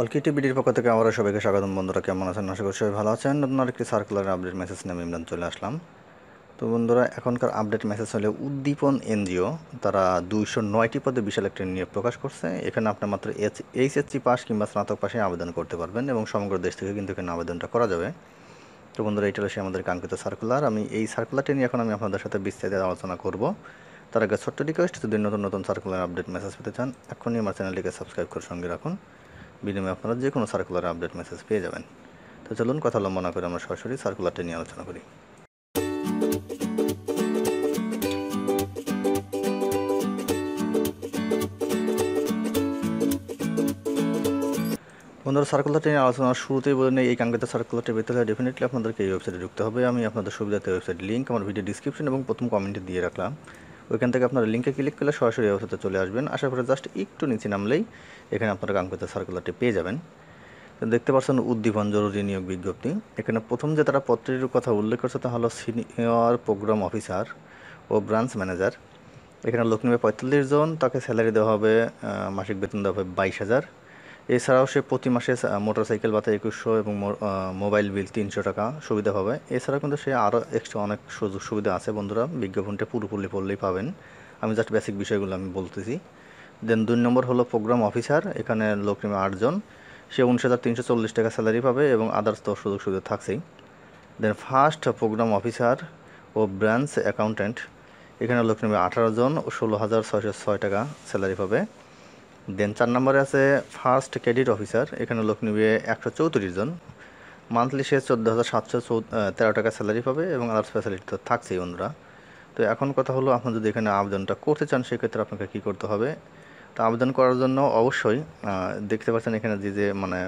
অলকিটি বিডির পক্ষ থেকে আমরা সবাইকে স্বাগতম বন্ধুরা কেমন আছেন আশা করি সবাই ভালো আছেন আপনার একটি সার্কুলার আপডেট মেসেজ নিয়ে ইমরান চলে আসলাম তো বন্ধুরা এখনকার আপডেট মেসেজ হলে উদ্দীপন এনজিও তারা দুইশো নয়টি পদে বিশাল একটি নিয়োগ প্রকাশ করছে এখানে আপনার মাত্র এইচ এইচএসসি পাস কিংবা স্নাতক পাশে আবেদন করতে পারবেন এবং সমগ্র দেশ থেকে কিন্তু এখানে আবেদনটা করা যাবে তো বন্ধুরা এটা হলো সে আমাদের কাঙ্ক্ষিত সার্কুলার আমি এই সার্কুলারটি নিয়ে এখন আমি আপনাদের সাথে বিস্তারিত আলোচনা করব তার আগে ছোট্ট রিকোয়েস্ট যদি নতুন নতুন সার্কুলার আপডেট মেসেজ পেতে চান এখনই আমার চ্যানেলটিকে সাবস্ক্রাইব করে সঙ্গে রাখুন বিনিময়ে আপনারা যে কোনো সার্কুলার আপডেট মেসেজ পেয়ে যাবেন তো চলুন কথা লম্বা না করে আমরা সরাসরি সার্কুলারটা নিয়ে আলোচনা করি বন্ধুরা সার্কুলারটি নিয়ে আলোচনা শুরুতেই বলে নেই এই কাঙ্ক্ষিত সার্কুলারটি ভিতরে ডেফিনেটলি আপনাদেরকে এই ওয়েবসাইটে ঢুকতে হবে আমি আপনাদের সুবিধাতে ওয়েবসাইট লিঙ্ক আমার ভিডিও ডিসক্রিপশন এবং প্রথম কমেন্টে দিয়ে রাখলাম ওইখান থেকে আপনারা লিঙ্কে ক্লিক করলে সরাসরি অবস্থাতে চলে আসবেন আসার পরে জাস্ট একটু নিচে নামলেই এখানে আপনারা কাঙ্ক্ষিত সার্কুলারটি পেয়ে যাবেন তো দেখতে পাচ্ছেন উদ্দীপন জরুরি নিয়োগ বিজ্ঞপ্তি এখানে প্রথম যে তারা পত্রটির কথা উল্লেখ করছে তা হলো সিনিয়র প্রোগ্রাম অফিসার ও ব্রাঞ্চ ম্যানেজার এখানে লোক নেবে পঁয়তাল্লিশ জন তাকে স্যালারি দেওয়া হবে মাসিক বেতন দেওয়া হবে বাইশ হাজার এছাড়াও সে প্রতি মাসে মোটরসাইকেল ভাতা একুশশো এবং মোবাইল বিল তিনশো টাকা সুবিধা পাবে এছাড়াও কিন্তু সে আরও এক্সট্রা অনেক সুযোগ সুবিধা আছে বন্ধুরা বিজ্ঞাপনটা পুরোপুরি পড়লেই পাবেন আমি জাস্ট বেসিক বিষয়গুলো আমি বলতেছি দেন দুই নম্বর হলো প্রোগ্রাম অফিসার এখানে লোক নেমে আটজন সে উনিশ হাজার তিনশো চল্লিশ টাকা স্যালারি পাবে এবং আদার্স তো সুযোগ সুবিধা থাকছেই দেন ফার্স্ট প্রোগ্রাম অফিসার ও ব্রাঞ্চ অ্যাকাউন্ট্যান্ট এখানে লোক নেমে আঠারো জন ষোলো হাজার ছয়শো ছয় টাকা স্যালারি পাবে দেন চার নম্বরে আছে ফার্স্ট ক্রেডিট অফিসার এখানে লোক নিবে একশো চৌত্রিশ জন মান্থলি সে চোদ্দো হাজার সাতশো তেরো টাকা স্যালারি পাবে এবং আদার্স ফ্যাসিলিটি তো থাকছেই অন্যরা তো এখন কথা হলো আপনি যদি এখানে আবেদনটা করতে চান সেক্ষেত্রে আপনাকে কী করতে হবে তো আবেদন করার জন্য অবশ্যই দেখতে পাচ্ছেন এখানে যে যে মানে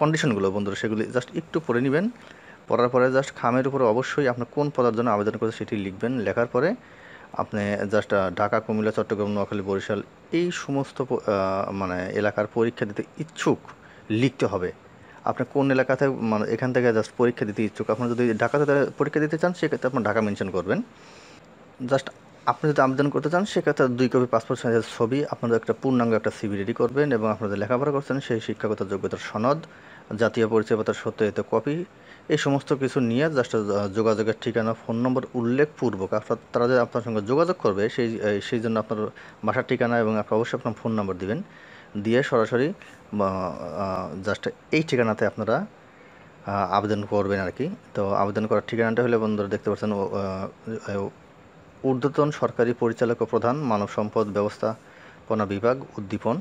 কন্ডিশনগুলো বন্ধুরা সেগুলি জাস্ট একটু পড়ে নেবেন পড়ার পরে জাস্ট খামের উপরে অবশ্যই আপনার কোন পদার জন্য আবেদন করছে সেটি লিখবেন লেখার পরে আপনি জাস্ট ঢাকা কুমিল্লা চট্টগ্রাম নোয়াখালী বরিশাল এই সমস্ত মানে এলাকার পরীক্ষা দিতে ইচ্ছুক লিখতে হবে আপনি কোন এলাকাতে মানে এখান থেকে জাস্ট পরীক্ষা দিতে ইচ্ছুক আপনি যদি ঢাকাতে পরীক্ষা দিতে চান সেক্ষেত্রে আপনার ঢাকা মেনশন করবেন জাস্ট আপনি যদি আবেদন করতে চান সেক্ষেত্রে দুই কপি পাসপোর্ট সাইজের ছবি আপনাদের একটা পূর্ণাঙ্গ একটা সিবি রেডি করবেন এবং আপনাদের লেখাপড়া করছেন সেই শিক্ষাগত যোগ্যতার সনদ জাতীয় পরিচয়পত্র এতে কপি এই সমস্ত কিছু নিয়ে জাস্ট যোগাযোগের ঠিকানা ফোন নম্বর উল্লেখপূর্বক আপনার তারা যে আপনার সঙ্গে যোগাযোগ করবে সেই সেই জন্য আপনার বাসার ঠিকানা এবং আপনি অবশ্যই আপনার ফোন নম্বর দিবেন দিয়ে সরাসরি জাস্ট এই ঠিকানাতে আপনারা আবেদন করবেন আর কি তো আবেদন করার ঠিকানাটা হলে বন্ধুরা দেখতে পাচ্ছেন ঊর্ধ্বতন সরকারি পরিচালক প্রধান মানব সম্পদ ব্যবস্থাপনা বিভাগ উদ্দীপন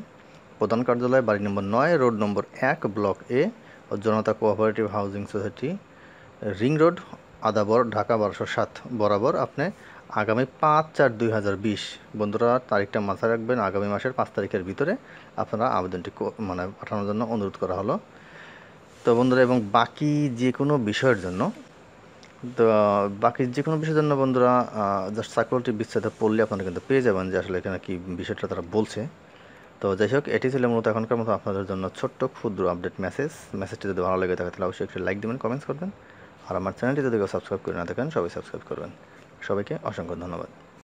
প্রধান কার্যালয় বাড়ি নম্বর নয় রোড নম্বর এক ব্লক এ ও Janata cooperative housing society ring road Adabor Dhaka বারোশো সাত বরাবর আপনি আগামী পাঁচ চার দুই হাজার বিশ বন্ধুরা তারিখটা মাথায় রাখবেন আগামী মাসের পাঁচ তারিখের ভিতরে আপনারা আবেদনটি মানে পাঠানোর জন্য অনুরোধ করা হলো তো বন্ধুরা এবং বাকি যে কোনো বিষয়ের জন্য তো বাকি যে কোনো বিষয়ের জন্য বন্ধুরা জাস্ট সার্কুলারটি বিচ্ছেদ পড়লে আপনারা কিন্তু পেয়ে যাবেন যে আসলে এখানে কী বিষয়টা তারা বলছে তো যাই হোক এটি ছিল মূলত এখনকার মতো আপনাদের জন্য ছোট্ট ক্ষুদ্র আপডেট মেসেজ মেসেজটি যদি ভালো লেগে থাকে তাহলে অবশ্যই একটি লাইক দেবেন কমেন্টস করবেন আর আমার চ্যানেলটি যদি কেউ সাবস্ক্রাইব করে না থাকেন সবাই সাবস্ক্রাইব করবেন সবাইকে অসংখ্য ধন্যবাদ